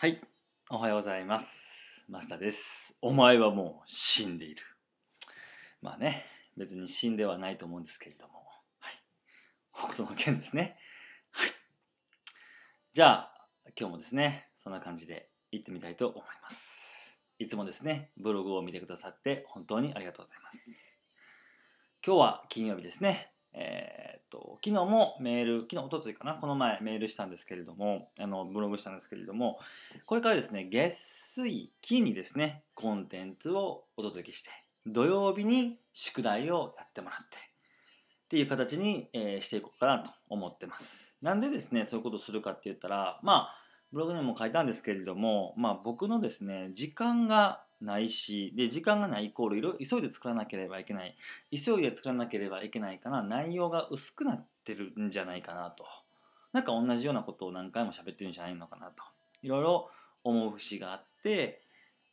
はい、おはようございます。マスターです。お前はもう死んでいる。まあね、別に死んではないと思うんですけれども、はい、北斗の剣ですね。はい。じゃあ、今日もですね、そんな感じで行ってみたいと思います。いつもですね、ブログを見てくださって本当にありがとうございます。今日は金曜日ですね。えー、っと、昨日もメール、昨日、おとついかな、この前メールしたんですけれども、あの、ブログしたんですけれども、これからですね、月水金にですね、コンテンツをお届けして、土曜日に宿題をやってもらって、っていう形に、えー、していこうかなと思ってます。なんでですね、そういうことするかって言ったら、まあ、ブログにも書いたんですけれども、まあ僕のですね、時間がないし、で、時間がないイコールいろ、急いで作らなければいけない。急いで作らなければいけないから、内容が薄くなってるんじゃないかなと。なんか同じようなことを何回も喋ってるんじゃないのかなと。いろいろ思う節があって、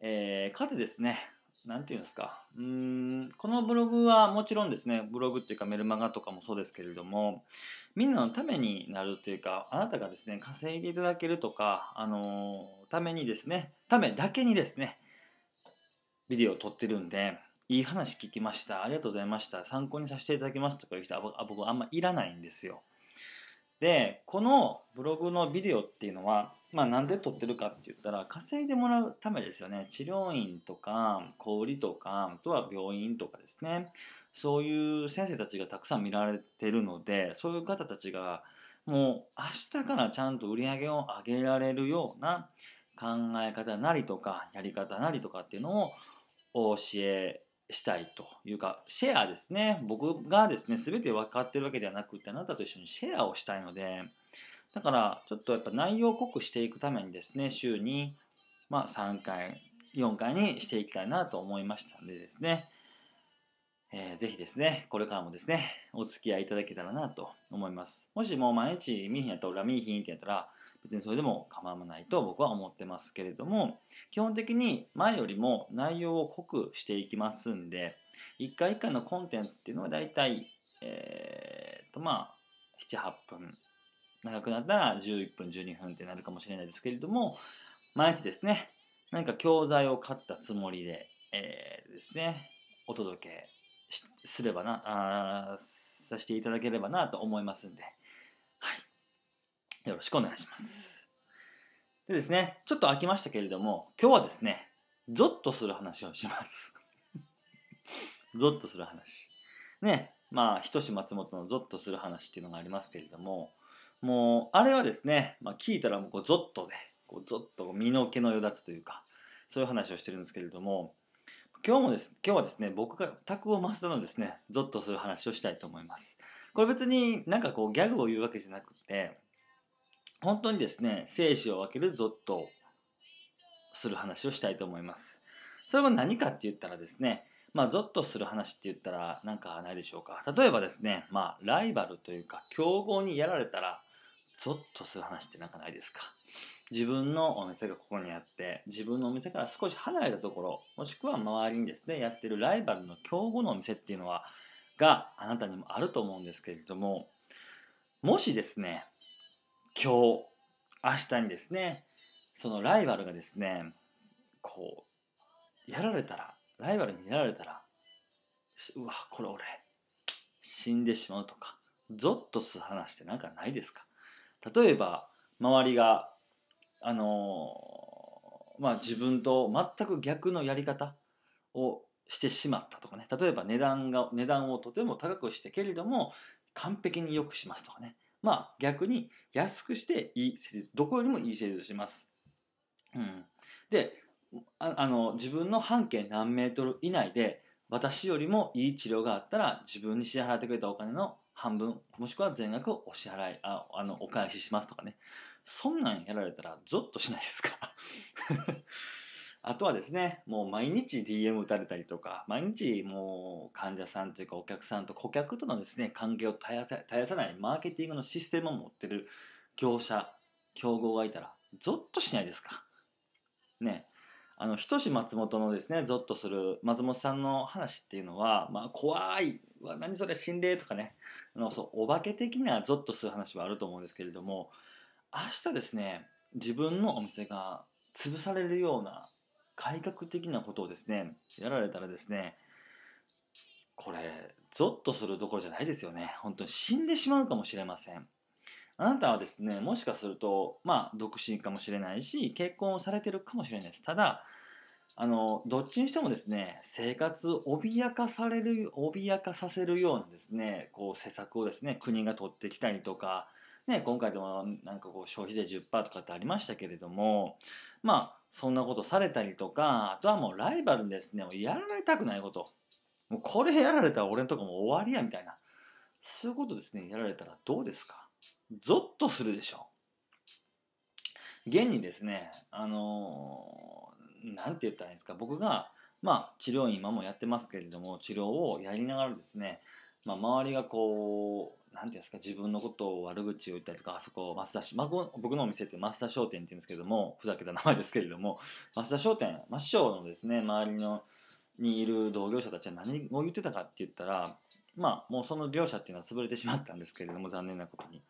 えー、かつですね、何て言うんですか。うん、このブログはもちろんですね、ブログっていうかメルマガとかもそうですけれども、みんなのためになるというか、あなたがですね、稼いでいただけるとか、あのー、ためにですね、ためだけにですね、ビデオを撮ってるんで、いい話聞きました。ありがとうございました。参考にさせていただきますとかいう人は僕あんまいらないんですよ。で、このブログのビデオっていうのは、まあなんで撮ってるかって言ったら、稼いでもらうためですよね。治療院とか、小売とか、あとは病院とかですね。そういう先生たちがたくさん見られてるので、そういう方たちが、もう明日からちゃんと売り上げを上げられるような考え方なりとか、やり方なりとかっていうのをお教えしたいというか、シェアですね。僕がですね、全て分かってるわけではなくて、あなたと一緒にシェアをしたいので、だから、ちょっとやっぱ内容濃くしていくためにですね、週に、まあ、3回、4回にしていきたいなと思いましたんでですね、えー、ぜひですね、これからもですね、お付き合いいただけたらなと思います。もしもう毎日見ひんやったら、俺見ひんってやったら、別にそれでも構わないと僕は思ってますけれども、基本的に前よりも内容を濃くしていきますんで、一回一回のコンテンツっていうのは大体、えー、とまあ、7、8分。長くなったら11分、12分ってなるかもしれないですけれども、毎日ですね、何か教材を買ったつもりで、えー、ですね、お届けすればな、あさせていただければなと思いますんで、よろしくお願いします。でですね、ちょっと飽きましたけれども、今日はですね、ゾッとする話をします。ゾッとする話。ね、まあ、ひとし松本のゾッとする話っていうのがありますけれども、もう、あれはですね、まあ、聞いたらもうこうゾッとで、こうゾッと身の毛のよだつというか、そういう話をしてるんですけれども、今日もです、今日はですね、僕が卓を増したのですね、ゾッとする話をしたいと思います。これ別になんかこうギャグを言うわけじゃなくて、本当にですね、生死を分けるぞっとする話をしたいと思います。それは何かって言ったらですね、まあ、ゾッとする話って言ったらなんかないでしょうか。例えばですね、まあ、ライバルというか、競合にやられたら、ゾッとする話ってなんかないですか。自分のお店がここにあって、自分のお店から少し離れたところ、もしくは周りにですね、やってるライバルの競合のお店っていうのは、があなたにもあると思うんですけれども、もしですね、今日、明日にですね、そのライバルがですね、こう、やられたら、ライバルにやられたら、うわ、これ俺、死んでしまうとか、ゾッとする話ってなんかないですか例えば、周りが、あのー、まあ自分と全く逆のやり方をしてしまったとかね例えば値段が値段をとても高くしてけれども完璧に良くしますとかねまあ逆に安くしていい施術、どこよりもいい施術します。うん。で、ああの、自分の半径何メートル以内で、私よりもいい治療があったら、自分に支払ってくれたお金の半分、もしくは全額をお支払い、ああの、お返ししますとかね。そんなんやられたら、ゾッとしないですかあとはですね、もう毎日 DM 打たれたりとか、毎日もう患者さんというかお客さんと顧客とのですね、関係を絶やさ絶やさないマーケティングのシステムを持ってる業者、競合がいたら、ゾッとしないですか。ね。あの、ひとし松本のですね、ゾッとする松本さんの話っていうのは、まあ、怖い、何それ、心霊とかね、あの、そう、お化け的なゾッとする話はあると思うんですけれども、明日ですね、自分のお店が潰されるような改革的なことをですね、やられたらですね、これ、ゾッとするところじゃないですよね。本当に死んでしまうかもしれません。あなたはですね、もしかすると、まあ、独身かもしれないし、結婚をされてるかもしれないです。ただ、あの、どっちにしてもですね、生活を脅かされる、脅かさせるようなですね、こう、施策をですね、国が取ってきたりとか、ね、今回でもなんかこう消費税10%とかってありましたけれども、まあ、そんなことされたりとか、あとはもうライバルにですね、もうやられたくないこと。もうこれやられたら俺のとこも終わりやみたいな。そういうことですね、やられたらどうですかゾッとするでしょう。現にですね、あのー、なんて言ったらいいんですか、僕が、まあ、治療院今もやってますけれども、治療をやりながらですね、まあ、周りがこう何て言うんですか自分のことを悪口を言ったりとかあそこ増田し、まあ、僕のお店って増田商店って言うんですけどもふざけた名前ですけれども増田商店真師匠のですね周りのにいる同業者たちは何を言ってたかって言ったらまあもうその両者っていうのは潰れてしまったんですけれども残念なことに。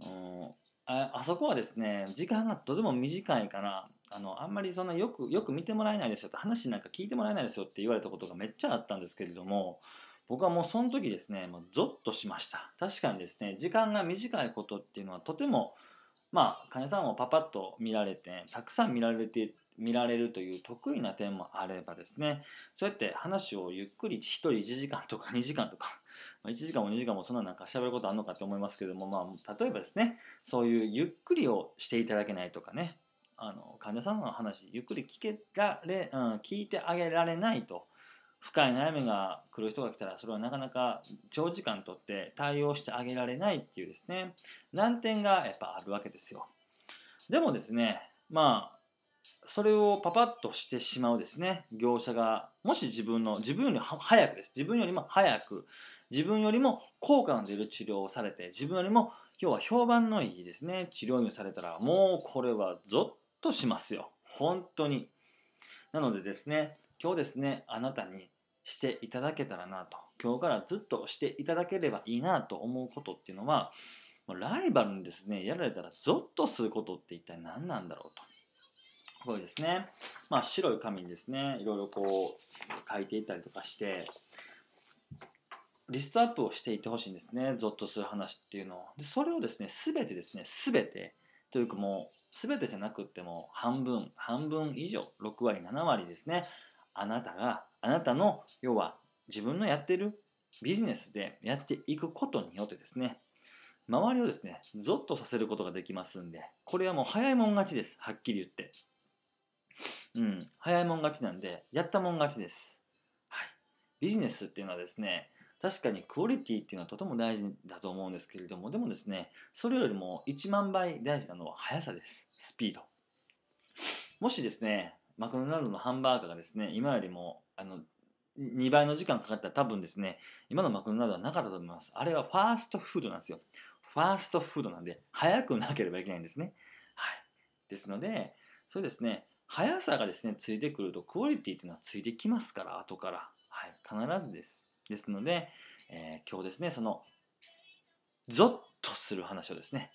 うんああそこはですね時間がとても短いからあのあんまりそんなよくよく見てもらえないですよって話なんか聞いてもらえないですよって言われたことがめっちゃあったんですけれども僕はもうその時ですね、もうゾッとしました。確かにですね、時間が短いことっていうのはとても、まあ、患者さんをパパッと見られて、たくさん見られて、見られるという得意な点もあればですね、そうやって話をゆっくり1人1時間とか2時間とか、1 時間も2時間もそんななんか喋ることあるのかって思いますけども、まあ、例えばですね、そういうゆっくりをしていただけないとかね、あの患者さんの話ゆっくり聞けられ、うん、聞いてあげられないと深い悩みが来る人が来たらそれはなかなか長時間とって対応してあげられないっていうですね難点がやっぱあるわけですよでもですねまあそれをパパッとしてしまうですね業者がもし自分の自分より早くです自分よりも早く自分よりも効果の出る治療をされて自分よりも要は評判のいいですね治療院をされたらもうこれはゾッとしますよ本当になのでですね今日ですねあなたにしていただけたらなと今日からずっとしていただければいいなと思うことっていうのはライバルにですねやられたらゾッとすることって一体何なんだろうとこれですね、まあ、白い紙にですねいろいろこう書いていったりとかしてリストアップをしていってほしいんですねゾッとする話っていうのをでそれをですね全てですね全てというかもう全てじゃなくっても半分半分以上6割7割ですねあなたがあなたの要は自分のやってるビジネスでやっていくことによってですね周りをですねゾッとさせることができますんでこれはもう早いもん勝ちですはっきり言ってうん早いもん勝ちなんでやったもん勝ちですはいビジネスっていうのはですね確かにクオリティっていうのはとても大事だと思うんですけれどもでもですねそれよりも1万倍大事なのは速さですスピードもしですねマクドナルドのハンバーガーがですね、今よりも、あの、2倍の時間かかったら多分ですね、今のマクドナルドはなかったと思います。あれはファーストフードなんですよ。ファーストフードなんで、早くなければいけないんですね。はい。ですので、そうですね、速さがですね、ついてくると、クオリティっていうのはついてきますから、後から。はい。必ずです。ですので、えー、今日ですね、その、ゾッとする話をですね、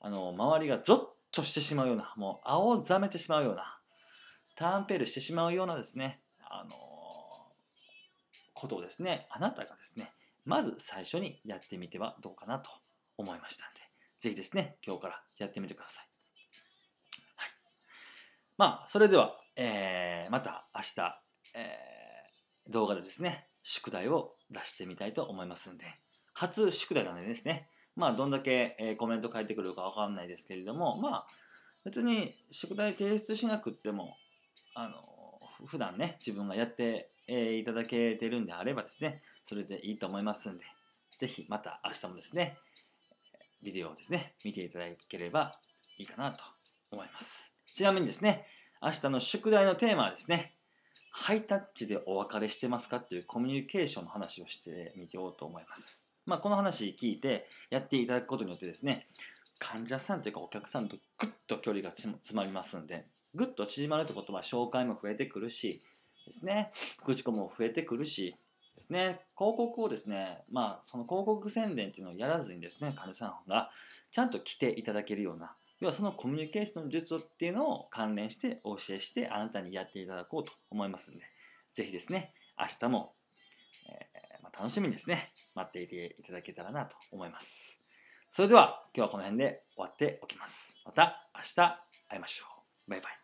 あの、周りがゾッとしてしまうような、もう、青ざめてしまうような、ターンペールしてしまうようなですね、あのー、ことをですね、あなたがですね、まず最初にやってみてはどうかなと思いましたんで、ぜひですね、今日からやってみてください。はい。まあ、それでは、えー、また明日、えー、動画でですね、宿題を出してみたいと思いますんで、初宿題なんでですね、まあ、どんだけ、えコメント書いてくるかわかんないですけれども、まあ、別に宿題提出しなくっても、あの、普段ね、自分がやっていただけてるんであればですね、それでいいと思いますんで、ぜひまた明日もですね、ビデオをですね、見ていただければいいかなと思います。ちなみにですね、明日の宿題のテーマはですね、ハイタッチでお別れしてますかっていうコミュニケーションの話をしてみてこうと思います。まあ、この話聞いてやっていただくことによってですね、患者さんというかお客さんとぐっと距離が詰まりますんで、ぐっと縮まるってことは紹介も増えてくるし、ですね、口コミも増えてくるし、ですね、広告をですね、まあ、その広告宣伝っていうのをやらずにですね、患者さんがちゃんと来ていただけるような、要はそのコミュニケーションの術っていうのを関連してお教えして、あなたにやっていただこうと思いますんで、ぜひですね、明日も、えー、まあ、楽しみにですね、待っていていただけたらなと思います。それでは、今日はこの辺で終わっておきます。また明日会いましょう。拜拜。